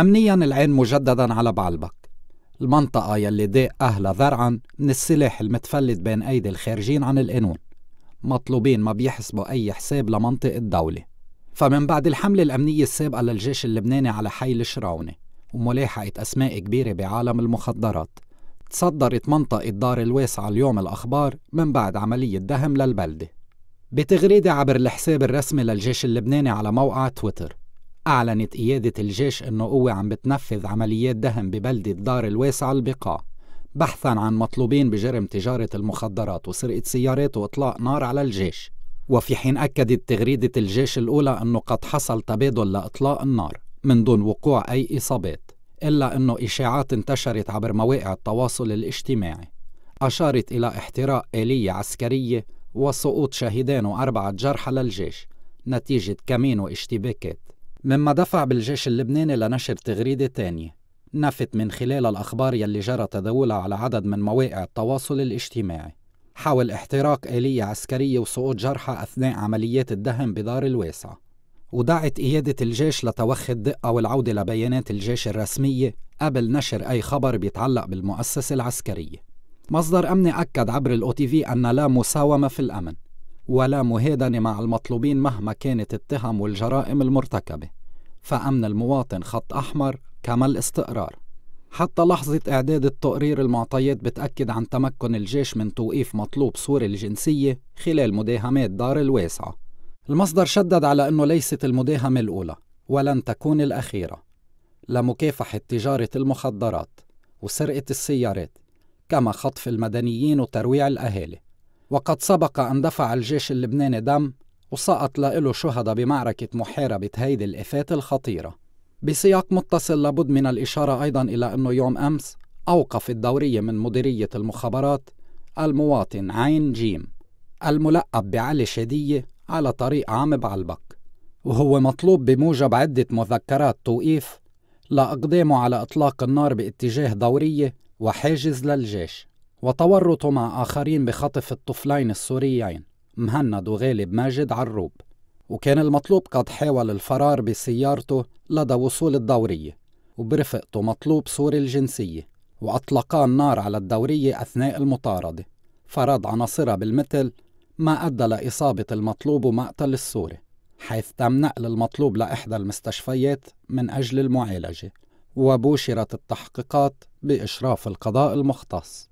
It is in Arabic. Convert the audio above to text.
أمنيا العين مجددا على بعلبك المنطقة يلي ضاق أهلها ذرعا من السلاح المتفلت بين أيدي الخارجين عن القانون مطلوبين ما بيحسبوا أي حساب لمنطق الدولة فمن بعد الحملة الأمنية السابقة للجيش اللبناني على حي الشراونة وملاحقة أسماء كبيرة بعالم المخدرات تصدرت منطقة دار الواسعة اليوم الأخبار من بعد عملية دهم للبلدة بتغريدة عبر الحساب الرسمي للجيش اللبناني على موقع تويتر أعلنت قيادة الجيش أنه قوة عم بتنفذ عمليات دهم ببلدة دار الواسعة البقاع بحثا عن مطلوبين بجرم تجارة المخدرات وسرقة سيارات وإطلاق نار على الجيش وفي حين أكدت تغريدة الجيش الأولى أنه قد حصل تبادل لإطلاق النار من دون وقوع أي إصابات إلا أنه إشاعات انتشرت عبر مواقع التواصل الاجتماعي أشارت إلى احتراق آلية عسكرية وسقوط شهيدين وأربعة جرحى للجيش نتيجة كمين واشتباكات مما دفع بالجيش اللبناني لنشر تغريدة تانية نفت من خلال الأخبار يلي جرى تداولها على عدد من مواقع التواصل الاجتماعي حول احتراق آلية عسكرية وسقوط جرحى أثناء عمليات الدهم بدار الواسعة ودعت قيادة الجيش لتوخي الدقة والعودة لبيانات الجيش الرسمية قبل نشر أي خبر بيتعلق بالمؤسسة العسكرية مصدر أمني أكد عبر الأو تي في أن لا مساومة في الأمن ولا مهادنة مع المطلوبين مهما كانت التهم والجرائم المرتكبة فأمن المواطن خط أحمر كما الاستقرار حتى لحظة إعداد التقرير المعطيات بتأكد عن تمكن الجيش من توقيف مطلوب سوري الجنسية خلال مداهمات دار الواسعة المصدر شدد على أنه ليست المداهمة الأولى ولن تكون الأخيرة لمكافحة تجارة المخدرات وسرقة السيارات كما خطف المدنيين وترويع الأهالي وقد سبق أن دفع الجيش اللبناني دم وسقط له شهداء بمعركة محاربة هيدي الإفات الخطيرة بسياق متصل لابد من الإشارة أيضا إلى أنه يوم أمس أوقف الدورية من مديرية المخابرات المواطن عين جيم الملقب بعلي شادية على طريق عام بعلبك وهو مطلوب بموجب عدة مذكرات توقيف لأقدامه على إطلاق النار باتجاه دورية وحاجز للجيش وتورطوا مع آخرين بخطف الطفلين السوريين مهند وغالب ماجد عروب وكان المطلوب قد حاول الفرار بسيارته لدى وصول الدورية وبرفقته مطلوب سوري الجنسية وأطلقا النار على الدورية أثناء المطاردة فرض عناصرها بالمثل ما أدى لإصابة المطلوب ومقتل السوري حيث تم نقل المطلوب لإحدى المستشفيات من أجل المعالجة وبوشرت التحقيقات بإشراف القضاء المختص